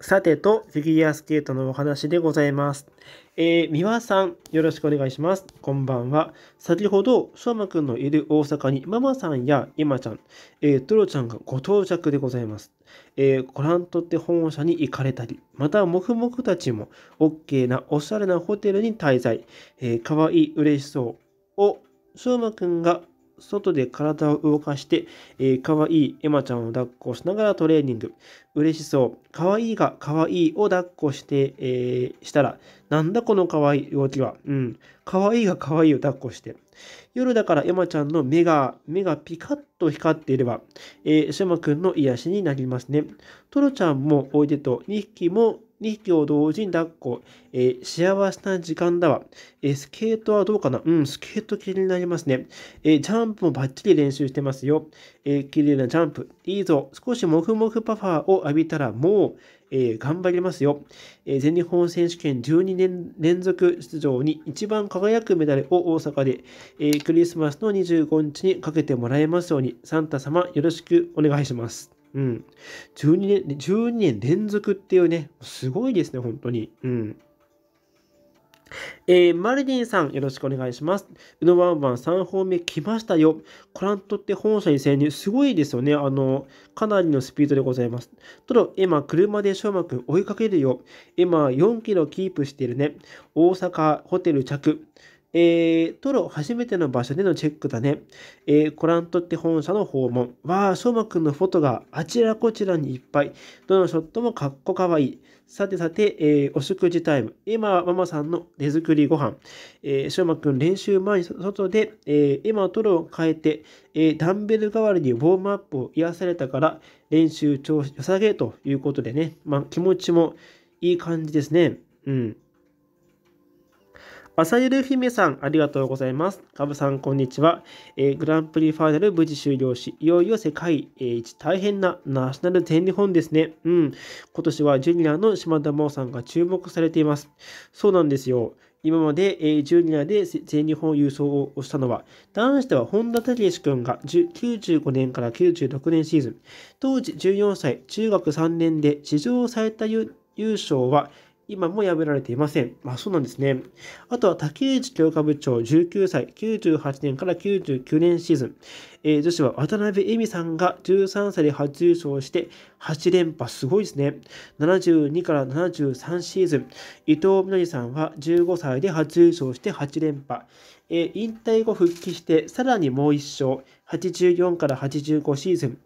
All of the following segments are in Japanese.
さてと、フィギュアスケートのお話でございます。えー、三輪さん、よろしくお願いします。こんばんは。先ほど、しょうまくんのいる大阪に、ママさんやエマちゃん、えー、トロちゃんがご到着でございます。えー、ご覧とって本社に行かれたり、また、もふもふたちも、ケーなおしゃれなホテルに滞在、えー、かわいい、嬉しそうを、しょうまくんが外で体を動かして、えー、かわいいエマちゃんを抱っこしながらトレーニング。嬉しそう。かわいいがかわいいを抱っこして、えー、したら、なんだこのかわいい動きは。うん。かわいいがかわいいを抱っこして。夜だからエマちゃんの目が、目がピカッと光っていれば、えー、シャマくんの癒しになりますね。トロちゃんもおいでと2匹も2匹を同時に抱っこ、えー、幸せな時間だわ、えー、スケートはどうかなうん、スケート気になりますね。えー、ジャンプもバッチリ練習してますよ。えー、綺麗なジャンプ。いいぞ。少しもフもフパファーを浴びたらもう、え頑張りますよ、え全日本選手権12年連続出場に一番輝くメダルを大阪で、えクリスマスの25日にかけてもらえますように、サンタ様よろしくお願いします。うん。12年、12年連続っていうね、すごいですね、本当に。うん。えー、マリリンさん、よろしくお願いします。うのワンワン3本目来ましたよ。コラントって本社に潜入、すごいですよね。あの、かなりのスピードでございます。トロ、エマ、車で翔馬くん追いかけるよ。エマ、4キロキープしてるね。大阪、ホテル着。えー、トロ初めての場所でのチェックだね。えー、コラントって本社の訪問。わあ、し馬くんのフォトがあちらこちらにいっぱい。どのショットもかっこかわいい。さてさて、えー、お食事タイム。今マママさんの手作りご飯。えー、馬くん練習前に外で、えー、エマトロを変えて、えー、ダンベル代わりにウォームアップを癒されたから、練習調子良さげということでね、まあ、気持ちもいい感じですね。うん。朝ユル姫さん、ありがとうございます。カブさん、こんにちは。えー、グランプリファイナル無事終了し、いよいよ世界一大変なナショナル全日本ですね。うん。今年はジュニアの島田真央さんが注目されています。そうなんですよ。今まで、えー、ジュニアで全日本優勝をしたのは、男子では本田武史君が95年から96年シーズン、当時14歳、中学3年で史上最多優勝は今も破られていません。あ、そうなんですね。あとは、竹内教科部長、19歳、98年から99年シーズン。えー、女子は渡辺恵美さんが13歳で初優勝して、8連覇、すごいですね。72から73シーズン。伊藤みのりさんは15歳で初優勝して8連覇。えー、引退後復帰して、さらにもう1勝。84から85シーズン。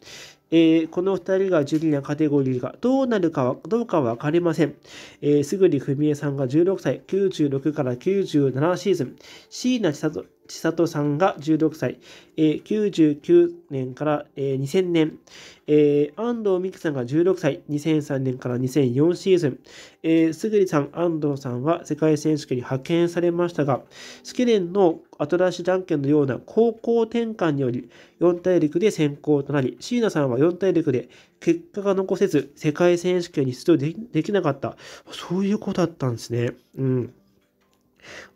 えー、この2人がジュニアカテゴリーがどうなるかは、どうかは分かりません。えー、すぐに文江さんが16歳、96から97シーズン、椎名千里千里さんが16歳、えー、99年から、えー、2000年、えー、安藤美久さんが16歳、2003年から2004シーズン、えー、すぐりさん、安藤さんは世界選手権に派遣されましたが、スケレンの新しじゃんけんのような高校転換により4大陸で選考となり、椎名さんは4大陸で結果が残せず、世界選手権に出場できなかった。そういう子だったんですね。うん。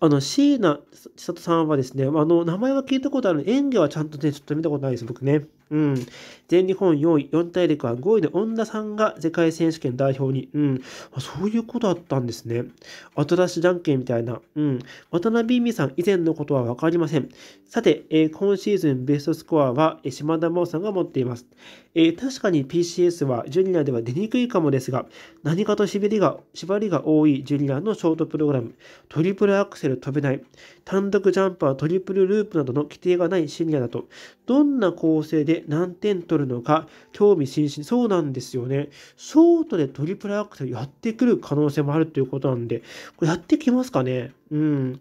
あの、椎名千里さんはですね、あの、名前は聞いたことある。演技はちゃんとね、ちょっと見たことないです、僕ね。うん。全日本4位、四大陸は5位で恩田さんが世界選手権代表に。うん。そういうことだったんですね。後出しじゃんけんみたいな。うん。渡辺美さん以前のことはわかりません。さて、えー、今シーズンベストスコアは、え島田真央さんが持っています。えー、確かに PCS はジュニアでは出にくいかもですが、何かとしりが、縛りが多いジュニアのショートプログラム、トリプルアクセル飛べない、単独ジャンパートリプルループなどの規定がないシニアだと、どんな構成で何点取取るのか、興味津々。そうなんですよね。ショートでトリプルアクセルやってくる可能性もあるということなんで、これやってきますかねうん。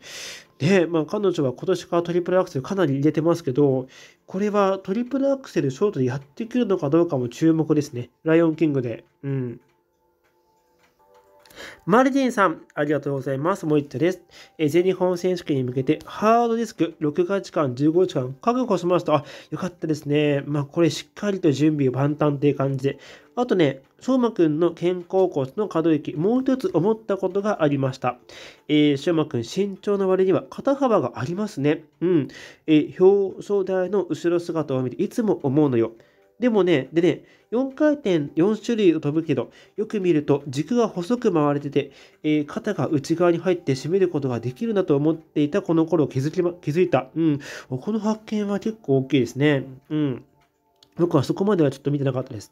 で、まあ彼女は今年からトリプルアクセルかなり入れてますけど、これはトリプルアクセルショートでやってくるのかどうかも注目ですね。ライオンキングで。うん。マルディンさん、ありがとうございます。もう一度です。え全日本選手権に向けて、ハードディスク録画時間15時間確保しました。あ、よかったですね。まあ、これしっかりと準備万端っていう感じで。あとね、翔馬くんの肩甲骨の可動域、もう一つ思ったことがありました。えー、翔馬くん身長の割には肩幅がありますね。うん。えー、表彰台の後ろ姿を見て、いつも思うのよ。でもね、でね、4回転4種類を飛ぶけど、よく見ると軸が細く回れてて、えー、肩が内側に入って締めることができるなと思っていたこの頃気づき、ま、気づいた。うん。この発見は結構大きいですね。うん。僕はそこまではちょっと見てなかったです。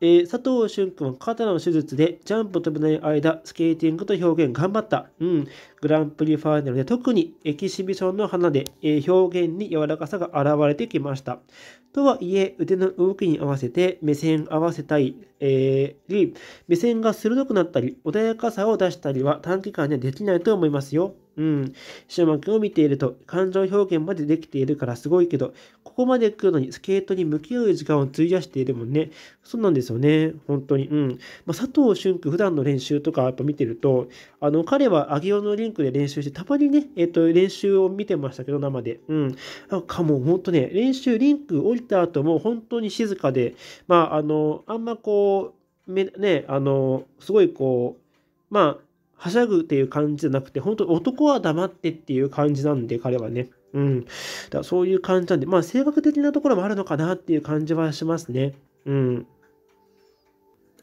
えー、佐藤俊君は肩の手術でジャンプ飛べない間、スケーティングと表現頑張った。うん。グランプリファイナルで特にエキシビションの花で、えー、表現に柔らかさが現れてきました。とはいえ、腕の動きに合わせて目線合わせたい、えー、目線が鋭くなったり、穏やかさを出したりは短期間ではできないと思いますよ。うん。白幕を見ていると、感情表現までできているからすごいけど、ここまで来るのにスケートに向き合う時間を費やしているもんね。そうなんですよね。本当に。うん。まあ、佐藤俊君、普段の練習とかやっぱ見てると、あの、彼は上尾のリンクで練習して、たまにね、えっ、ー、と、練習を見てましたけど、生で。うん。あかもう、ほんとね、練習、リンク降りた後も本当に静かで、まあ、あの、あんまこう、めね、あの、すごいこう、まあ、はしゃぐっていう感じじゃなくて、本当男は黙ってっていう感じなんで、彼はね。うん。だそういう感じなんで、まあ、性格的なところもあるのかなっていう感じはしますね。うん。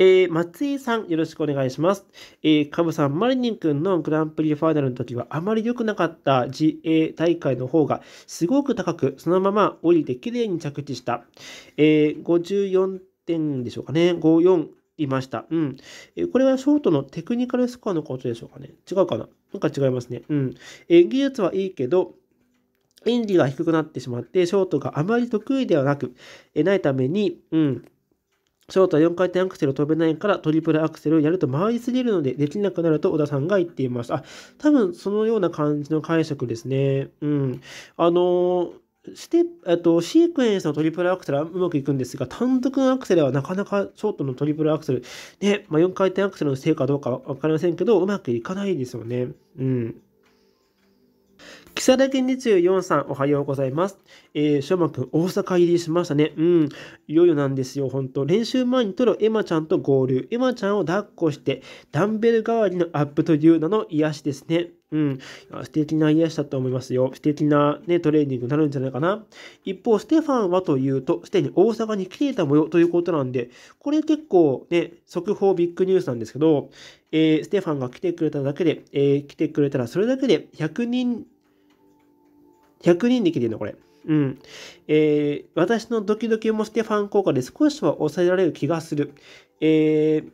えー、松井さん、よろしくお願いします。えー、カブさん、マリニン君のグランプリファイナルの時はあまり良くなかった自衛大会の方がすごく高く、そのまま降りて綺麗に着地した。えー、54点でしょうかね。54いました。うん。えこれはショートのテクニカルスコアのことでしょうかね。違うかななんか違いますね。うん。え技術はいいけど、演技が低くなってしまって、ショートがあまり得意ではなく、えないために、うん。ショートは4回転アクセルを飛べないからトリプルアクセルをやると回りすぎるのでできなくなると小田さんが言っていました。あ、多分そのような感じの解釈ですね。うん。あのーステえっと、シークエンスのトリプルアクセルはうまくいくんですが、単独のアクセルはなかなかショートのトリプルアクセル、ね、まあ、4回転アクセルのせいかどうかわかりませんけど、うまくいかないですよね。うん。木更木24さん、おはようございます。えー、しょまくん、大阪入りしましたね。うん、いよいよなんですよ、ほんと。練習前に撮るエマちゃんと合流。エマちゃんを抱っこして、ダンベル代わりのアップという名の癒しですね。うん、素敵な癒しだと思いますよ。素敵な、ね、トレーニングになるんじゃないかな。一方、ステファンはというと、すでに大阪に来ていた模様ということなんで、これ結構ね、速報ビッグニュースなんですけど、えー、ステファンが来てくれただけで、えー、来てくれたらそれだけで100人100人できてるの、これ。うん。えー、私のドキドキもしてファン効果で少しは抑えられる気がする。えー、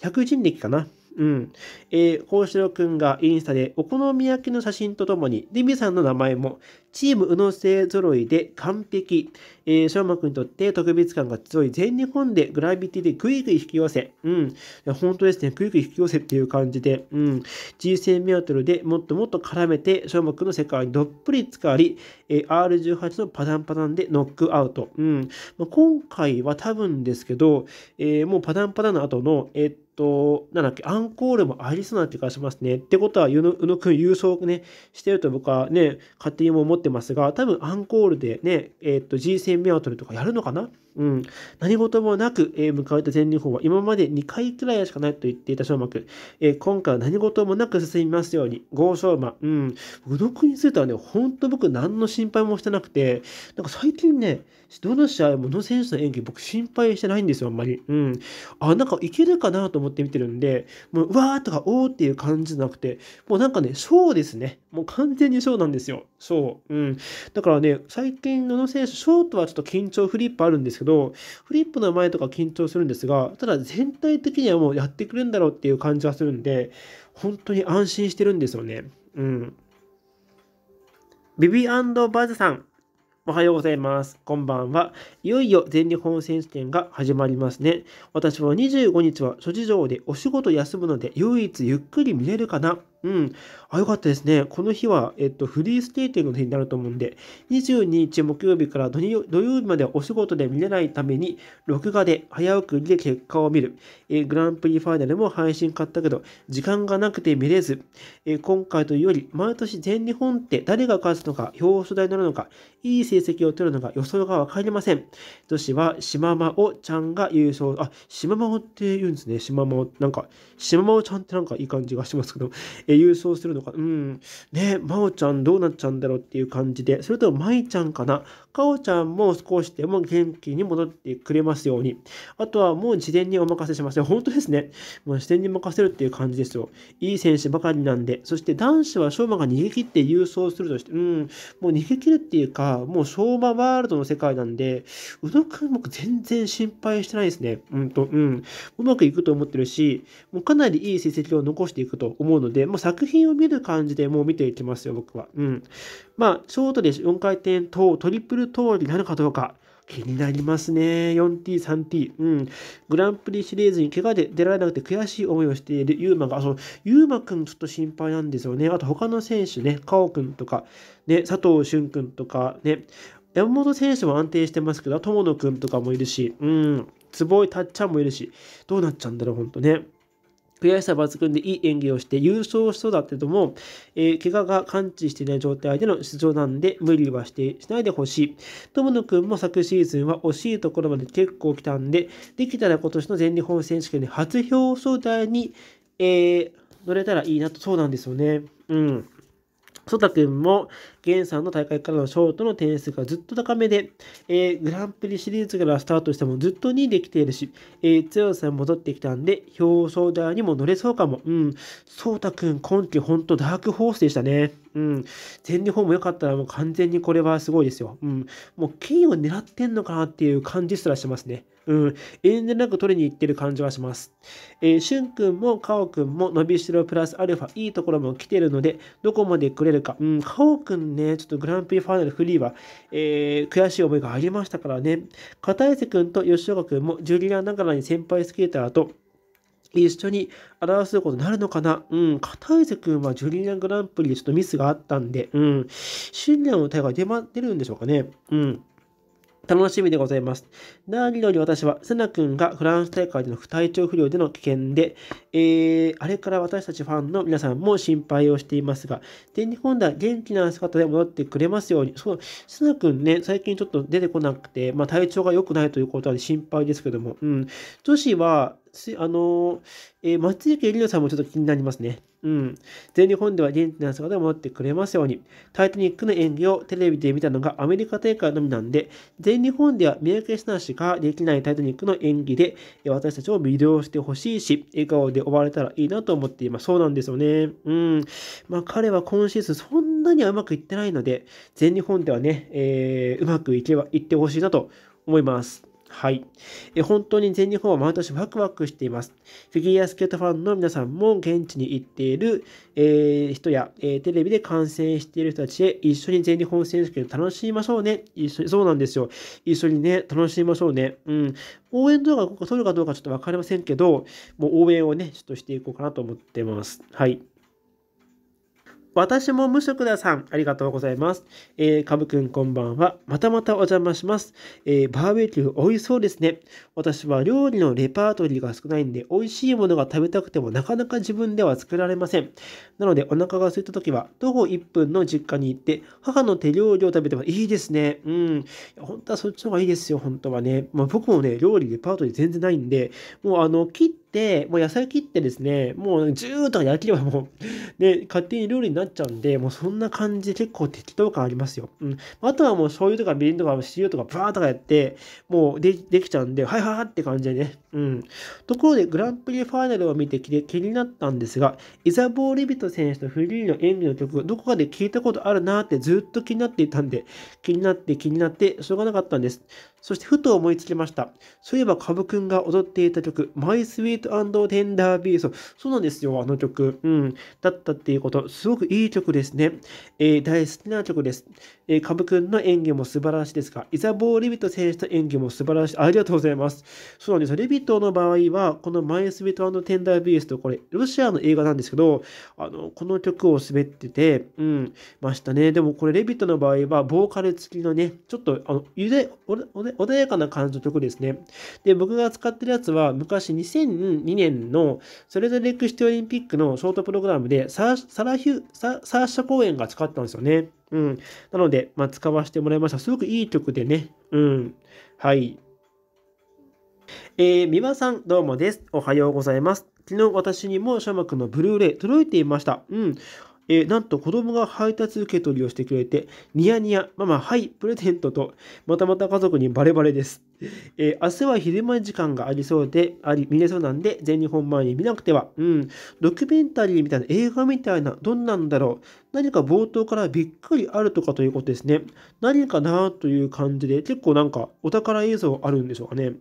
100人力かな。うん。えー、幸四郎くんがインスタでお好み焼きの写真とともに、デミさんの名前も、チーム宇野製揃いで完璧。えー、しょくんにとって特別感が強い全日本でグラビティでグイグイ引き寄せ。うん。本当ですね。グイグイ引き寄せっていう感じで、うん。G1000 メートルでもっともっと絡めて、翔馬くんの世界にどっぷり浸かり、えー、R18 のパタンパタンでノックアウト。うん。まあ、今回は多分ですけど、えー、もうパタンパタンの後の、えー、と、なんだっけ、アンコールもありそうな気がしますね。ってことは、宇野くん郵送ね、してると僕はね、勝手にも思ってますが、多分アンコールでね、えっ、ー、と、G 戦目アウトるとかやるのかなうん、何事もなく、えー、迎えた全日本は今まで2回くらいしかないと言っていた翔馬くん、え今回は何事もなく進みますように、豪昌馬、うん、うどくんについてはね、本当僕何の心配もしてなくて、なんか最近ね、どの試合もの選手の演技僕心配してないんですよ、あんまり。うん。あ、なんかいけるかなと思って見てるんで、もう、うわーとか、おーっていう感じじゃなくて、もうなんかね、ショーですね。もう完全にショーなんですよ、ショー。うん。だからね、最近の選手、ショーとはちょっと緊張フリップあるんですけど、けど、フリップの前とか緊張するんですが、ただ全体的にはもうやってくれるんだろうっていう感じはするんで、本当に安心してるんですよね。うん。ビビバズさん、おはようございます。こんばんは。いよいよ全日本選手権が始まりますね。私は25日は諸事情でお仕事休むので唯一ゆっくり見れるかなうん。あ、よかったですね。この日は、えっと、フリーステーティングの日になると思うんで、22日木曜日から土曜日までお仕事で見れないために、録画で早送りで結果を見る。えグランプリファイナルも配信買ったけど、時間がなくて見れず、え今回というより、毎年全日本って誰が勝つのか、表彰台になるのか、いい成績を取るのか予想がわかりません。女子は、シママオちゃんが優勝。あ、シママオって言うんですね。シママオ、なんか、シママオちゃんってなんかいい感じがしますけど、え郵送するのか、うん、ね、まおちゃんどうなっちゃうんだろうっていう感じで、それともまいちゃんかな、かおちゃんも少しでも元気に戻ってくれますように、あとはもう事前にお任せしますよ。本当ですね。もう自伝に任せるっていう感じですよ。いい選手ばかりなんで、そして男子は相馬が逃げ切って郵送するとして、うん、もう逃げ切るっていうか、もう相馬ワールドの世界なんで、宇野くん僕全然心配してないですね。うんと、うん。うまくいくと思ってるし、もうかなりいい成績を残していくと思うので、ま作品を見る感じでもう見ていきますよ、僕は。うん。まあ、ショートで4回転とトリプルトーになるかどうか。気になりますね。4T、3T。うん。グランプリシリーズに怪我で出られなくて悔しい思いをしているユーマが、そう、ユーマくんちょっと心配なんですよね。あと他の選手ね、カオくんとか、ね、佐藤俊くんとか、ね、山本選手も安定してますけど、友野くんとかもいるし、うん、坪井たっちゃんもいるし、どうなっちゃうんだろう、ほんとね。悔しさ抜群でいい演技をして優勝しそうだけども、えー、怪我が完治していない状態での出場なんで無理はしてしないでほしい。友野くんも昨シーズンは惜しいところまで結構来たんで、できたら今年の全日本選手権で初表彰台に、えー、乗れたらいいなと、そうなんですよね。うん。ソタんも、ンさんの大会からのショートの点数がずっと高めで、えー、グランプリシリーズからスタートしてもずっと2位できているし、えー、強さに戻ってきたんで、表彰台にも乗れそうかも。うん。そうたくん、今季ほんとダークホースでしたね。うん。全日本も良かったらもう完全にこれはすごいですよ。うん。もう金を狙ってんのかなっていう感じすらしますね。うん。遠慮なく取りに行ってる感じはします。えー、しゅんくんもかおくんも伸びしろプラスアルファいいところも来てるので、どこまでくれるか。うん。かおくんね、ちょっとグランプリファイナルフリーは、えー、悔しい思いがありましたからね、片瀬君と吉岡君もジュリアンながらに先輩スケーターと、一緒に表すことになるのかなうん。片瀬君はジュリアングランプリでちょっとミスがあったんで、うん。信念の歌が出ま、出るんでしょうかねうん。楽しみでございます。何より私は、セナ君がフランス大会での不体調不良での危険で、えー、あれから私たちファンの皆さんも心配をしていますが、全日本では元気な姿で戻ってくれますように、そう、セナ君ね、最近ちょっと出てこなくて、まあ、体調が良くないということは心配ですけども、うん、女子は、し、あの、えー、松雪里乃さんもちょっと気になりますね。うん。全日本では現地の姿を戻ってくれますように。タイタニックの演技をテレビで見たのがアメリカ大会のみなんで、全日本では見分けしなしかできないタイタニックの演技で、私たちを魅了してほしいし、笑顔で終われたらいいなと思っています。そうなんですよね。うん。まあ彼は今シーズンそんなにはうまくいってないので、全日本ではね、えー、うまくいけば、いってほしいなと思います。はい。え本当に全日本は毎年ワクワクしています。フィギュアスケートファンの皆さんも現地に行っている、えー、人や、えー、テレビで観戦している人たちへ一緒に全日本選手権楽しみましょうね。一緒に、そうなんですよ。一緒にね、楽しみましょうね。うん。応援動画を撮るかどうかちょっとわかりませんけど、もう応援をね、ちょっとしていこうかなと思ってます。はい。私も無職ださん、ありがとうございます。えー、かぶくんこんばんは。またまたお邪魔します。えー、バーベキュー美味しそうですね。私は料理のレパートリーが少ないんで、美味しいものが食べたくてもなかなか自分では作られません。なので、お腹が空いた時は、徒歩1分の実家に行って、母の手料理を食べてもいいですね。うん。本当はそっちの方がいいですよ、本当はね。まあ、僕もね、料理レパートリー全然ないんで、もうあの、切って、、もう野菜切ってですね、もうジューとか焼ければもう、で、勝手に料理になっちゃうんで、もうそんな感じで結構適当感ありますよ。うん。あとはもう醤油とかみりんとか塩とかバーとかやって、もうでできちゃうんで、はいはいって感じでね。うん。ところで、グランプリファイナルを見て気になったんですが、イザボー・レビト選手とフリーの演技の曲、どこかで聞いたことあるなってずっと気になっていたんで、気になって気になってしょうがなかったんです。そしてふと思いつきました。そういえば、カブくんが踊っていた曲、My Sweet and Tender b e a s そうなんですよ、あの曲。うん。だったっていうこと、すごくいい曲ですね。えー、大好きな曲です。えー、カブくんの演技も素晴らしいですが、イザボー・レビット選手の演技も素晴らしい。ありがとうございます。そうなんですよ。レビットの場合は、この My Sweet and Tender b e a s これ、ロシアの映画なんですけど、あの、この曲を滑ってて、うん、ましたね。でも、これ、レビットの場合は、ボーカル付きのね、ちょっと、あの、ゆで、おで、穏やかな感じの曲ですね。で、僕が使ってるやつは、昔2002年のソレれレクシティオリンピックのショートプログラムでサー、サラヒュサ、サーシャ公演が使ったんですよね。うん。なので、まあ、使わせてもらいました。すごくいい曲でね。うん。はい。えー、美輪さん、どうもです。おはようございます。昨日私にも翔馬くんのブルーレイ届いていました。うん。えー、なんと子供が配達受け取りをしてくれて、ニヤニヤ、ママ、はい、プレゼントと、またまた家族にバレバレです。えー、明日は昼間時間がありそうで、あり、見れそうなんで、全日本前に見なくては、うん、ドキュメンタリーみたいな、映画みたいな、どんなんだろう、何か冒頭からびっくりあるとかということですね。何かなという感じで、結構なんかお宝映像あるんでしょうかね。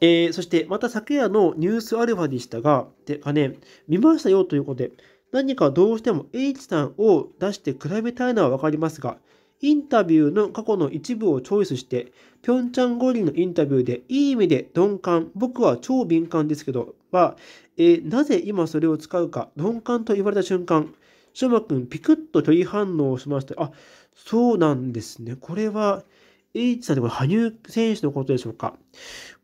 えー、そしてまた昨夜のニュースアルファでしたが、てかね、見ましたよということで、何かどうしても H さんを出して比べたいのは分かりますが、インタビューの過去の一部をチョイスして、ピョンチャン五輪のインタビューで、いい意味で鈍感、僕は超敏感ですけど、は、えー、なぜ今それを使うか、鈍感と言われた瞬間、ショマ君ピクッと拒否反応をしまして、あ、そうなんですね。これは、H さんでも羽生選手のことでしょうか。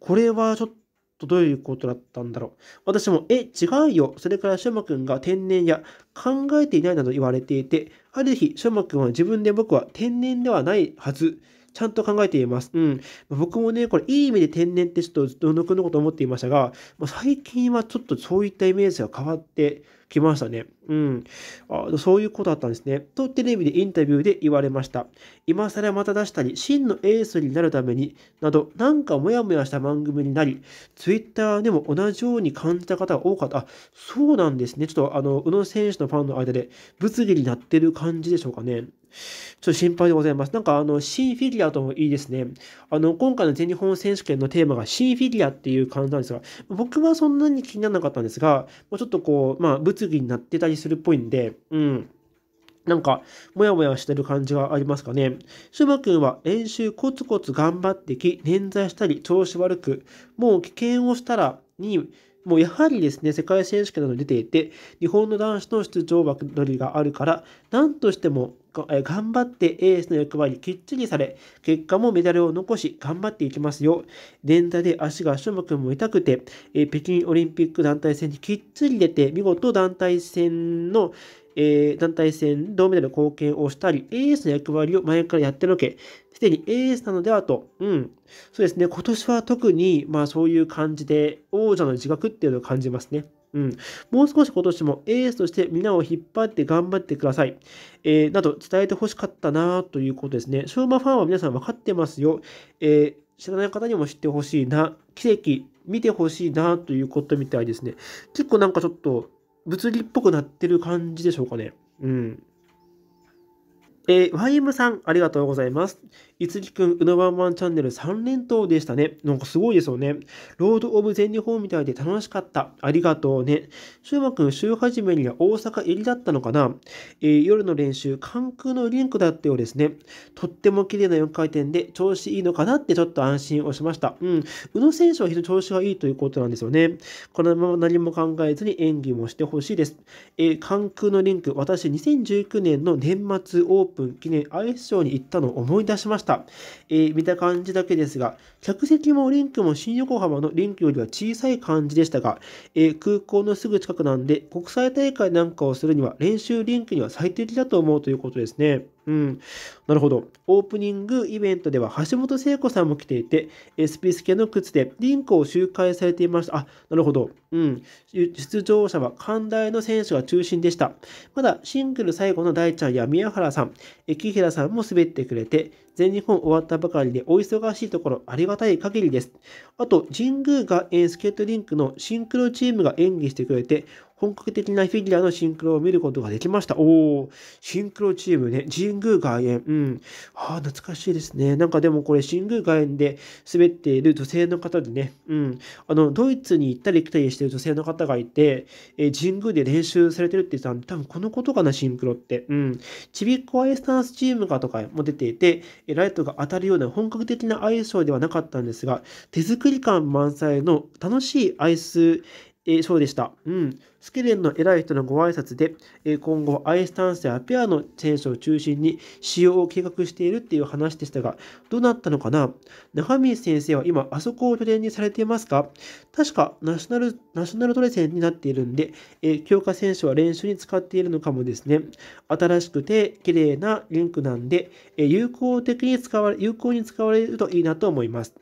これはちょっと、とどういうことだったんだろう。私も、え、違うよ。それから、しょまくんが天然や考えていないなど言われていて、ある日、しょまくんは自分で僕は天然ではないはず。ちゃんと考えています。うん。僕もね、これ、いい意味で天然ってちょっとどのくのこと思っていましたが、最近はちょっとそういったイメージが変わってきましたね。うん。あそういうことだったんですね。と、テレビでインタビューで言われました。今更また出したり、真のエースになるために、など、なんかモヤモヤした番組になり、twitter でも同じように感じた方が多かった。あ、そうなんですね。ちょっと、あの、宇野選手のファンの間で、物議になってる感じでしょうかね。ちょっと心配でございます。なんかあの、新フィギュアともいいですね。あの、今回の全日本選手権のテーマが新フィギュアっていう感じなんですが、僕はそんなに気にならなかったんですが、もうちょっとこう、まあ、物議になってたりするっぽいんで、うん。なんか、もやもやしてる感じがありますかね。シュマ君は練習コツコツ頑張ってき、捻挫したり調子悪く、もう危険をしたらに、もうやはりですね、世界選手権などに出ていて、日本の男子の出場枠取りがあるから、何としても頑張ってエースの役割きっちりされ、結果もメダルを残し、頑張っていきますよ。連打で足がもくも痛くて、え北京オリンピック団体戦にきっちり出て、見事団体戦の、えー、団体戦銅メダル貢献をしたり、エースの役割を前からやってのけ、すでにエースなのではと、うん、そうですね、今年は特に、まあそういう感じで、王者の自覚っていうのを感じますね。うん、もう少し今年もエースとして皆を引っ張って頑張ってください。えー、など伝えてほしかったなということですね。ショーマファンは皆さん分かってますよ。えー、知らない方にも知ってほしいな。奇跡、見てほしいなということみたいですね。結構なんかちょっと物理っぽくなってる感じでしょうかね。うん。えー、YM さん、ありがとうございます。いつきくん、うなワンワンチャンネル3連投でしたね。なんかすごいですよね。ロード・オブ・全日本みたいで楽しかった。ありがとうね。しゅうまくん、週始めには大阪入りだったのかな、えー、夜の練習、関空のリンクだったようですね。とっても綺麗な4回転で調子いいのかなってちょっと安心をしました。うん。宇野選手は非常に調子がいいということなんですよね。このまま何も考えずに演技もしてほしいです。えー、関空のリンク、私2019年の年末オープン記念アイスショーに行ったのを思い出しました。。えー、見た感じだけですが、客席もリンクも新横浜のリンクよりは小さい感じでしたが、えー、空港のすぐ近くなんで、国際大会なんかをするには練習リンクには最適だと思うということですね。うん。なるほど。オープニングイベントでは橋本聖子さんも来ていて、SP スケの靴でリンクを周回されていました。あ、なるほど。うん。出場者は寛大の選手が中心でした。まだシングル最後の大ちゃんや宮原さん、木平さんも滑ってくれて、全日本終わったばかりでお忙しいところありがたい限りです。あと、神宮がスケートリンクのシンクロチームが演技してくれて、本格的なフィギュアのシンクロを見ることができました。おー、シンクロチームね、神宮外苑。うん。ああ、懐かしいですね。なんかでもこれ、神宮外苑で滑っている女性の方でね、うん。あの、ドイツに行ったり来たりしてる女性の方がいて、えー、神宮で練習されてるって言ってたんで、多分このことかな、シンクロって。うん。ちびっこアイスダンスチームかとかも出ていて、ライトが当たるような本格的なアイスショーではなかったんですが、手作り感満載の楽しいアイスショーでした。うん。スケレンの偉い人のご挨拶で、今後アイスタンスやペアの選手を中心に使用を計画しているっていう話でしたが、どうなったのかな中水先生は今、あそこを拠点にされていますか確かナショナル、ナショナルトレセンになっているんで、強化選手は練習に使っているのかもですね。新しくて綺麗なリンクなんで、有効的に使われ、有効に使われるといいなと思います。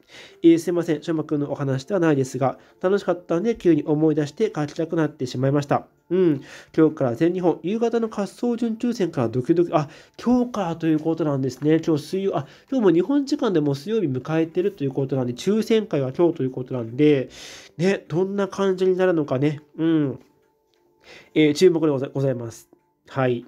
えすいません、翔馬くんのお話ではないですが、楽しかったんで急に思い出して書きたくなってしまいまいました。うん、今日から全日本、夕方の滑走準抽選からドキドキ、あ、今日からということなんですね。今日水曜、あ、今日も日本時間でも水曜日迎えてるということなんで、抽選会は今日ということなんで、ね、どんな感じになるのかね、うん、えー、注目でございます。はい。